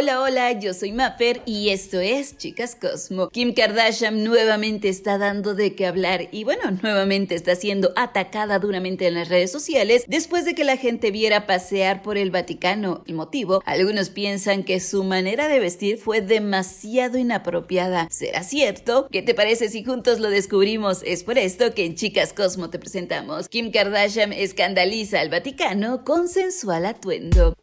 Hola, hola, yo soy Maffer y esto es Chicas Cosmo. Kim Kardashian nuevamente está dando de qué hablar y bueno, nuevamente está siendo atacada duramente en las redes sociales después de que la gente viera pasear por el Vaticano. El motivo, algunos piensan que su manera de vestir fue demasiado inapropiada. ¿Será cierto? ¿Qué te parece si juntos lo descubrimos? Es por esto que en Chicas Cosmo te presentamos. Kim Kardashian escandaliza al Vaticano con sensual atuendo.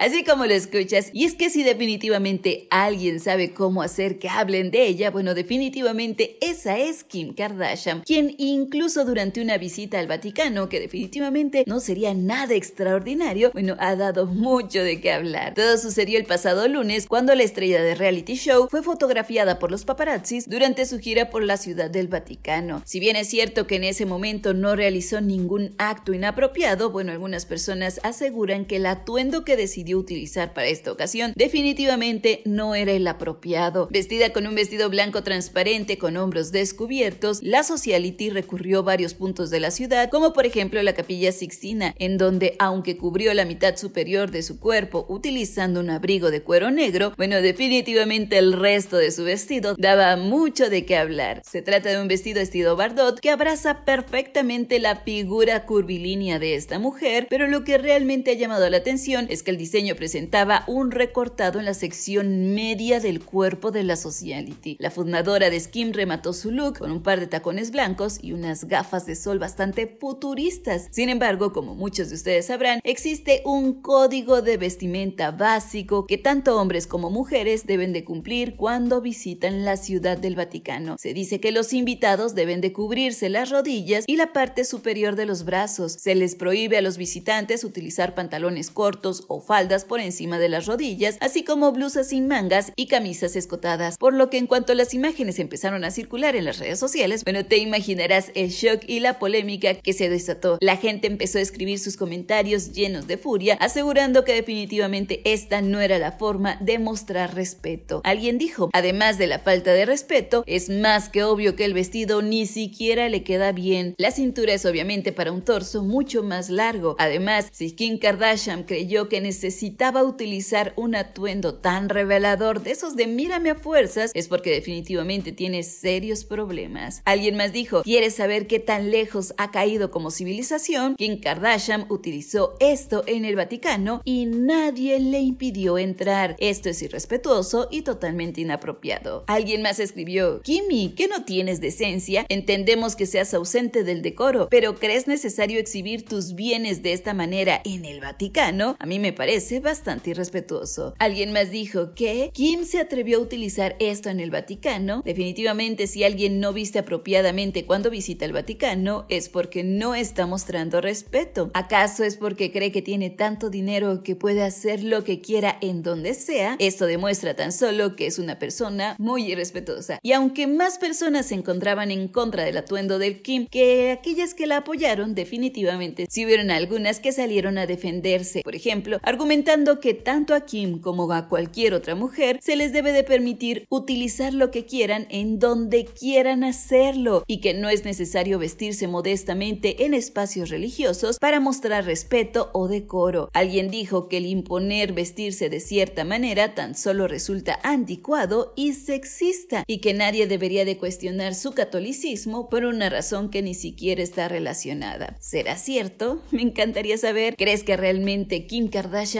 Así como lo escuchas, y es que si definitivamente alguien sabe cómo hacer que hablen de ella, bueno, definitivamente esa es Kim Kardashian, quien incluso durante una visita al Vaticano, que definitivamente no sería nada extraordinario, bueno, ha dado mucho de qué hablar. Todo sucedió el pasado lunes cuando la estrella de reality show fue fotografiada por los paparazzis durante su gira por la ciudad del Vaticano. Si bien es cierto que en ese momento no realizó ningún acto inapropiado, bueno, algunas personas aseguran que el atuendo que decidió utilizar para esta ocasión definitivamente no era el apropiado. Vestida con un vestido blanco transparente con hombros descubiertos, la sociality recurrió varios puntos de la ciudad, como por ejemplo la capilla Sixtina, en donde aunque cubrió la mitad superior de su cuerpo utilizando un abrigo de cuero negro, bueno, definitivamente el resto de su vestido daba mucho de qué hablar. Se trata de un vestido vestido Bardot que abraza perfectamente la figura curvilínea de esta mujer, pero lo que realmente ha llamado la atención es que el diseño presentaba un recortado en la sección media del cuerpo de la sociality. La fundadora de Skim remató su look con un par de tacones blancos y unas gafas de sol bastante futuristas. Sin embargo, como muchos de ustedes sabrán, existe un código de vestimenta básico que tanto hombres como mujeres deben de cumplir cuando visitan la ciudad del Vaticano. Se dice que los invitados deben de cubrirse las rodillas y la parte superior de los brazos. Se les prohíbe a los visitantes utilizar pantalones cortos o faldas por encima de las rodillas, así como blusas sin mangas y camisas escotadas, por lo que en cuanto las imágenes empezaron a circular en las redes sociales, bueno, te imaginarás el shock y la polémica que se desató. La gente empezó a escribir sus comentarios llenos de furia, asegurando que definitivamente esta no era la forma de mostrar respeto. Alguien dijo, además de la falta de respeto, es más que obvio que el vestido ni siquiera le queda bien. La cintura es obviamente para un torso mucho más largo. Además, si Kim Kardashian creyó que necesitaba necesitaba utilizar un atuendo tan revelador de esos de mírame a fuerzas es porque definitivamente tiene serios problemas. Alguien más dijo, ¿quieres saber qué tan lejos ha caído como civilización? Kim Kardashian utilizó esto en el Vaticano y nadie le impidió entrar. Esto es irrespetuoso y totalmente inapropiado. Alguien más escribió, Kimmy, que no tienes decencia, entendemos que seas ausente del decoro, pero ¿crees necesario exhibir tus bienes de esta manera en el Vaticano? A mí me parece parece bastante irrespetuoso. Alguien más dijo que Kim se atrevió a utilizar esto en el Vaticano. Definitivamente si alguien no viste apropiadamente cuando visita el Vaticano es porque no está mostrando respeto. ¿Acaso es porque cree que tiene tanto dinero que puede hacer lo que quiera en donde sea? Esto demuestra tan solo que es una persona muy irrespetuosa. Y aunque más personas se encontraban en contra del atuendo del Kim que aquellas que la apoyaron, definitivamente si hubieron algunas que salieron a defenderse. Por ejemplo, argumentos comentando que tanto a Kim como a cualquier otra mujer se les debe de permitir utilizar lo que quieran en donde quieran hacerlo y que no es necesario vestirse modestamente en espacios religiosos para mostrar respeto o decoro. Alguien dijo que el imponer vestirse de cierta manera tan solo resulta anticuado y sexista y que nadie debería de cuestionar su catolicismo por una razón que ni siquiera está relacionada. ¿Será cierto? Me encantaría saber. ¿Crees que realmente Kim Kardashian